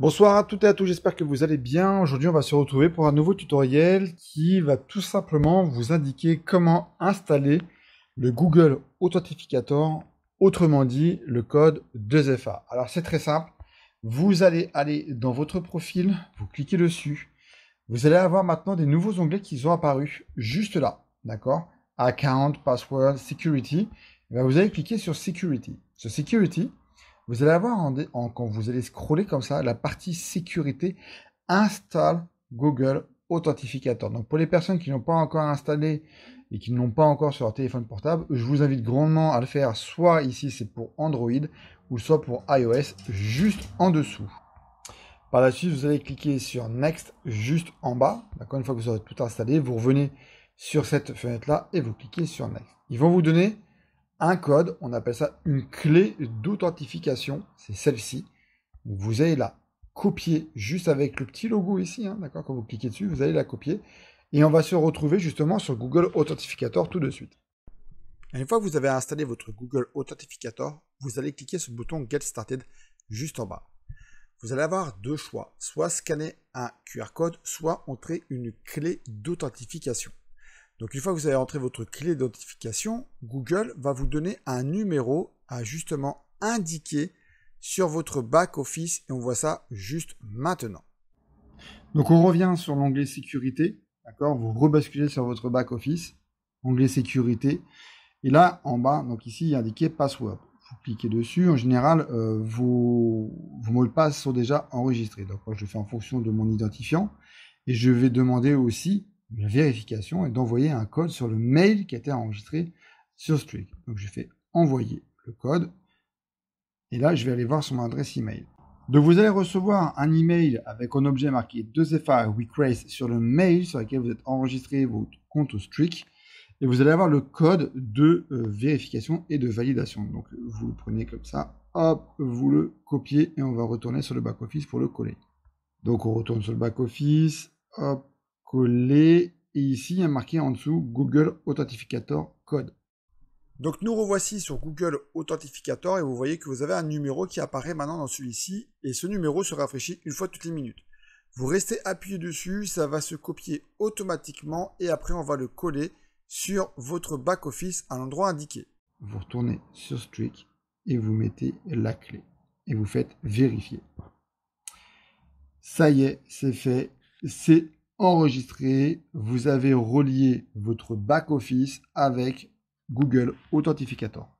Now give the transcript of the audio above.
Bonsoir à toutes et à tous, j'espère que vous allez bien. Aujourd'hui, on va se retrouver pour un nouveau tutoriel qui va tout simplement vous indiquer comment installer le Google Authentificator, autrement dit le code 2FA. Alors, c'est très simple. Vous allez aller dans votre profil, vous cliquez dessus. Vous allez avoir maintenant des nouveaux onglets qui sont apparus juste là, d'accord Account, Password, Security. Eh vous allez cliquer sur Security. Ce Security, vous allez avoir, quand vous allez scroller comme ça, la partie sécurité, installe Google Authentificator. Donc pour les personnes qui n'ont pas encore installé et qui n'ont pas encore sur leur téléphone portable, je vous invite grandement à le faire, soit ici c'est pour Android, ou soit pour iOS, juste en dessous. Par la suite, vous allez cliquer sur Next juste en bas. D'accord, une fois que vous aurez tout installé, vous revenez sur cette fenêtre-là et vous cliquez sur Next. Ils vont vous donner un code, on appelle ça une clé d'authentification, c'est celle-ci. Vous allez la copier juste avec le petit logo ici, hein, d'accord Quand vous cliquez dessus, vous allez la copier. Et on va se retrouver justement sur Google Authentificator tout de suite. Une fois que vous avez installé votre Google Authentificator, vous allez cliquer sur le bouton Get Started juste en bas. Vous allez avoir deux choix, soit scanner un QR code, soit entrer une clé d'authentification. Donc une fois que vous avez rentré votre clé d'identification, Google va vous donner un numéro à justement indiquer sur votre back-office et on voit ça juste maintenant. Donc on revient sur l'onglet sécurité, d'accord Vous rebasculez sur votre back-office, onglet sécurité, et là en bas, donc ici il y a indiqué password. Vous cliquez dessus, en général euh, vos, vos mots de passe sont déjà enregistrés. Donc moi je le fais en fonction de mon identifiant et je vais demander aussi la vérification est d'envoyer un code sur le mail qui a été enregistré sur Streak. Donc je fais envoyer le code et là je vais aller voir sur mon adresse email. Donc vous allez recevoir un email avec un objet marqué 2FA WeCrace sur le mail sur lequel vous êtes enregistré votre compte Streak et vous allez avoir le code de euh, vérification et de validation. Donc vous le prenez comme ça, hop, vous le copiez et on va retourner sur le back-office pour le coller. Donc on retourne sur le back-office, hop, coller, Et ici, il y a marqué en dessous Google Authentificator Code. Donc nous revoici sur Google Authentificator et vous voyez que vous avez un numéro qui apparaît maintenant dans celui-ci et ce numéro se rafraîchit une fois toutes les minutes. Vous restez appuyé dessus, ça va se copier automatiquement et après on va le coller sur votre back-office à l'endroit indiqué. Vous retournez sur Streak et vous mettez la clé et vous faites vérifier. Ça y est, c'est fait, c'est enregistré, vous avez relié votre back-office avec Google Authentificator.